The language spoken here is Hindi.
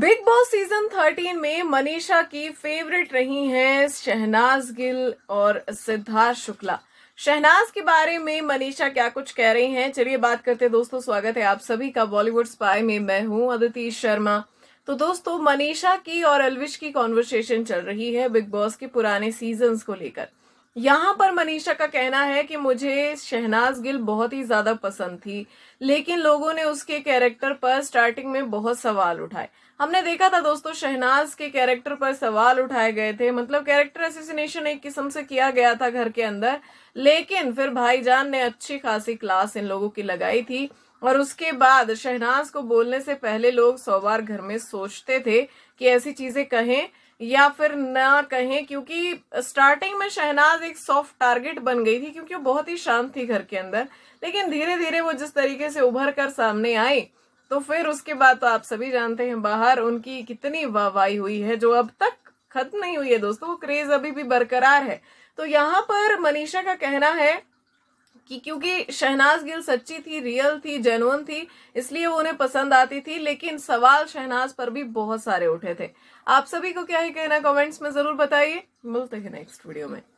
बिग बॉस सीजन 13 में मनीषा की फेवरेट रही हैं शहनाज गिल और सिद्धार्थ शुक्ला शहनाज के बारे में मनीषा क्या कुछ कह रही हैं चलिए बात करते हैं दोस्तों स्वागत है आप सभी का बॉलीवुड स्पाई में मैं हूं अदिति शर्मा तो दोस्तों मनीषा की और अलविश की कॉन्वर्सेशन चल रही है बिग बॉस के पुराने सीजन को लेकर यहाँ पर मनीषा का कहना है कि मुझे शहनाज गिल बहुत ही ज्यादा पसंद थी लेकिन लोगों ने उसके कैरेक्टर पर स्टार्टिंग में बहुत सवाल उठाए हमने देखा था दोस्तों शहनाज के कैरेक्टर पर सवाल उठाए गए थे मतलब कैरेक्टर एसोसिनेशन एक किस्म से किया गया था घर के अंदर लेकिन फिर भाईजान ने अच्छी खासी क्लास इन लोगों की लगाई थी और उसके बाद शहनाज को बोलने से पहले लोग सौ बार घर में सोचते थे कि ऐसी चीजें कहें या फिर ना कहें क्योंकि स्टार्टिंग में शहनाज एक सॉफ्ट टारगेट बन गई थी क्योंकि वो बहुत ही शांत थी घर के अंदर लेकिन धीरे धीरे वो जिस तरीके से उभर कर सामने आई तो फिर उसके बाद तो आप सभी जानते हैं बाहर उनकी कितनी वाहवाही हुई है जो अब तक खत्म नहीं हुई है दोस्तों वो क्रेज अभी भी बरकरार है तो यहाँ पर मनीषा का कहना है कि क्योंकि शहनाज गिल सच्ची थी रियल थी जेनुअन थी इसलिए वो उन्हें पसंद आती थी लेकिन सवाल शहनाज पर भी बहुत सारे उठे थे आप सभी को क्या है कहना कमेंट्स में जरूर बताइए मिलते हैं नेक्स्ट वीडियो में